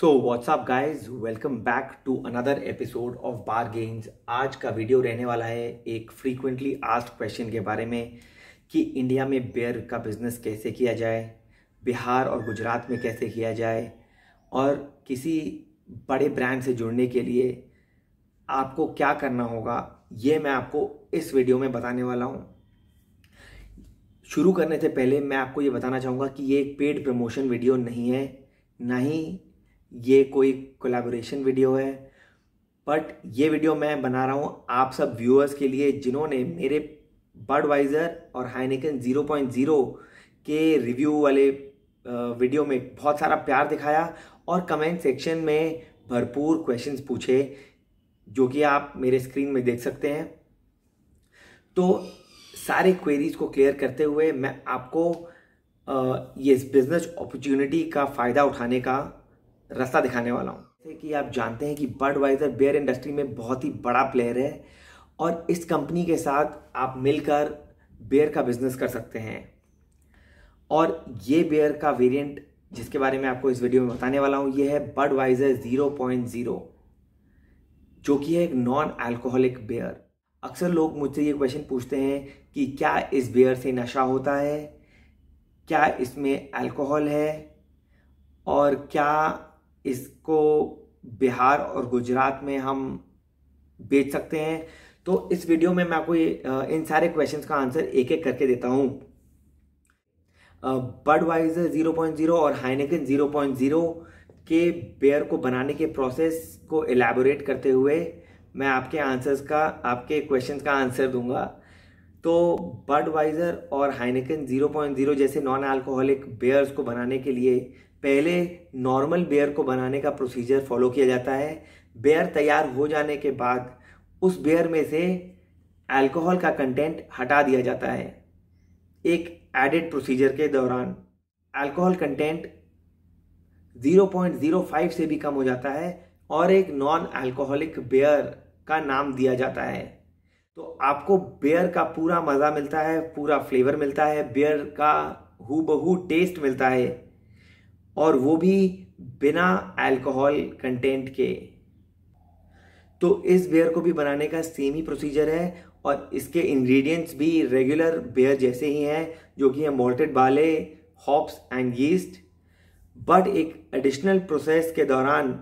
so what's up guys welcome back to another episode of bar games आज का video रहने वाला है एक फ्रीक्वेंटली आस्ट क्वेश्चन के बारे में कि इंडिया में बेयर का बिजनेस कैसे किया जाए बिहार और गुजरात में कैसे किया जाए और किसी बड़े ब्रांड से जुड़ने के लिए आपको क्या करना होगा ये मैं आपको इस वीडियो में बताने वाला हूँ शुरू करने से पहले मैं आपको ये बताना चाहूँगा कि ये एक पेड प्रमोशन वीडियो नहीं है ना ही ये कोई कोलैबोरेशन वीडियो है बट ये वीडियो मैं बना रहा हूँ आप सब व्यूअर्स के लिए जिन्होंने मेरे बर्डवाइज़र और हाइनेकन 0.0 के रिव्यू वाले वीडियो में बहुत सारा प्यार दिखाया और कमेंट सेक्शन में भरपूर क्वेश्चंस पूछे जो कि आप मेरे स्क्रीन में देख सकते हैं तो सारे क्वेरीज को क्लियर करते हुए मैं आपको ये बिजनेस अपॉर्चुनिटी का फ़ायदा उठाने का रास्ता दिखाने वाला हूँ जैसे कि आप जानते हैं कि बर्ड वाइजर बेयर इंडस्ट्री में बहुत ही बड़ा प्लेयर है और इस कंपनी के साथ आप मिलकर बेयर का बिजनेस कर सकते हैं और ये बेयर का वेरिएंट जिसके बारे में आपको इस वीडियो में बताने वाला हूँ ये है Budweiser zero point zero जो कि है एक नॉन अल्कोहलिक बेयर अक्सर लोग मुझसे ये क्वेश्चन पूछते हैं कि क्या इस बेयर से नशा होता है क्या इसमें अल्कोहल है और क्या इसको बिहार और गुजरात में हम बेच सकते हैं तो इस वीडियो में मैं आपको इन सारे क्वेश्चंस का आंसर एक एक करके देता हूँ बर्डवाइजर ज़ीरो और हाइनेकन जीरो के बेयर को बनाने के प्रोसेस को एलैबोरेट करते हुए मैं आपके आंसर्स का आपके क्वेश्चंस का आंसर दूंगा तो बर्डवाइज़र और हाइनेकन 0.0 जैसे नॉन अल्कोहलिक बेयर्स को बनाने के लिए पहले नॉर्मल बेयर को बनाने का प्रोसीजर फॉलो किया जाता है बेयर तैयार हो जाने के बाद उस बेयर में से अल्कोहल का कंटेंट हटा दिया जाता है एक एडेड प्रोसीजर के दौरान अल्कोहल कंटेंट 0.05 से भी कम हो जाता है और एक नॉन अल्कोहलिक बेयर का नाम दिया जाता है तो आपको बेयर का पूरा मज़ा मिलता है पूरा फ्लेवर मिलता है बेयर का हु बहू टेस्ट मिलता है और वो भी बिना अल्कोहल कंटेंट के तो इस बेयर को भी बनाने का सेम ही प्रोसीजर है और इसके इंग्रेडिएंट्स भी रेगुलर बेयर जैसे ही हैं जो कि है malted barley hops and yeast but एक एडिशनल प्रोसेस के दौरान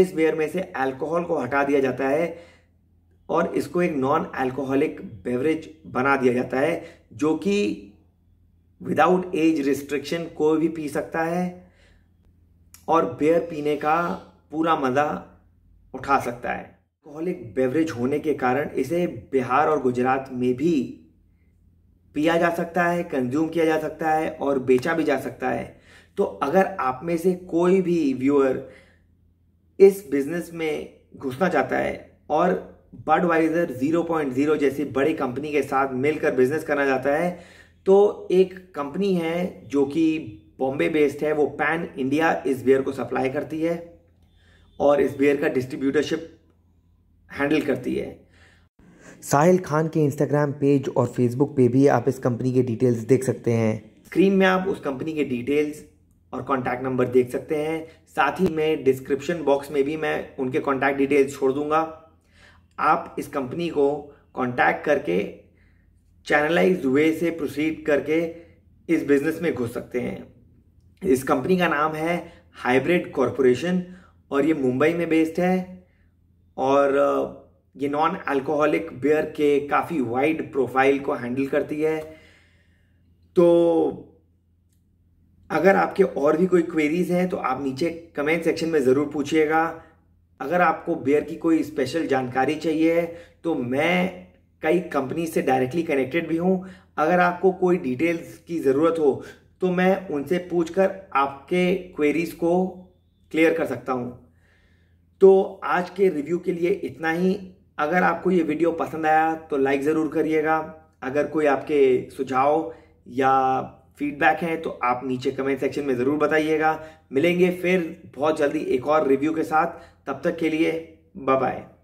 इस बेयर में से अल्कोहल को हटा दिया जाता है और इसको एक नॉन अल्कोहलिक बेवरेज बना दिया जाता है जो कि विदाउट एज रिस्ट्रिक्शन कोई भी पी सकता है और बेयर पीने का पूरा मज़ा उठा सकता है अल्कोहलिक बेवरेज होने के कारण इसे बिहार और गुजरात में भी पिया जा सकता है कंज्यूम किया जा सकता है और बेचा भी जा सकता है तो अगर आप में से कोई भी व्यूअर इस बिज़नेस में घुसना चाहता है और बर्डवाइजर 0.0 जैसी बड़ी कंपनी के साथ मिलकर बिजनेस करना चाहता है तो एक कंपनी है जो कि बॉम्बे बेस्ड है वो पैन इंडिया इस बियर को सप्लाई करती है और इस बियर का डिस्ट्रीब्यूटरशिप हैंडल करती है साहिल खान के इंस्टाग्राम पेज और फेसबुक पे भी आप इस कंपनी के डिटेल्स देख सकते हैं स्क्रीन में आप उस कंपनी के डिटेल्स और कॉन्टैक्ट नंबर देख सकते हैं साथ ही में डिस्क्रिप्शन बॉक्स में भी मैं उनके कॉन्टैक्ट डिटेल्स छोड़ दूंगा आप इस कंपनी को कांटेक्ट करके चैनलाइज वे से प्रोसीड करके इस बिज़नेस में घुस सकते हैं इस कंपनी का नाम है हाइब्रिड कॉरपोरेशन और ये मुंबई में बेस्ड है और ये नॉन अल्कोहलिक बियर के काफ़ी वाइड प्रोफाइल को हैंडल करती है तो अगर आपके और भी कोई क्वेरीज हैं तो आप नीचे कमेंट सेक्शन में ज़रूर पूछिएगा अगर आपको बेयर की कोई स्पेशल जानकारी चाहिए तो मैं कई कंपनी से डायरेक्टली कनेक्टेड भी हूँ अगर आपको कोई डिटेल्स की ज़रूरत हो तो मैं उनसे पूछ कर आपके क्वेरीज को क्लियर कर सकता हूँ तो आज के रिव्यू के लिए इतना ही अगर आपको ये वीडियो पसंद आया तो लाइक ज़रूर करिएगा अगर कोई आपके सुझाव या फीडबैक है तो आप नीचे कमेंट सेक्शन में ज़रूर बताइएगा मिलेंगे फिर बहुत जल्दी एक और रिव्यू के साथ तब तक के लिए बाय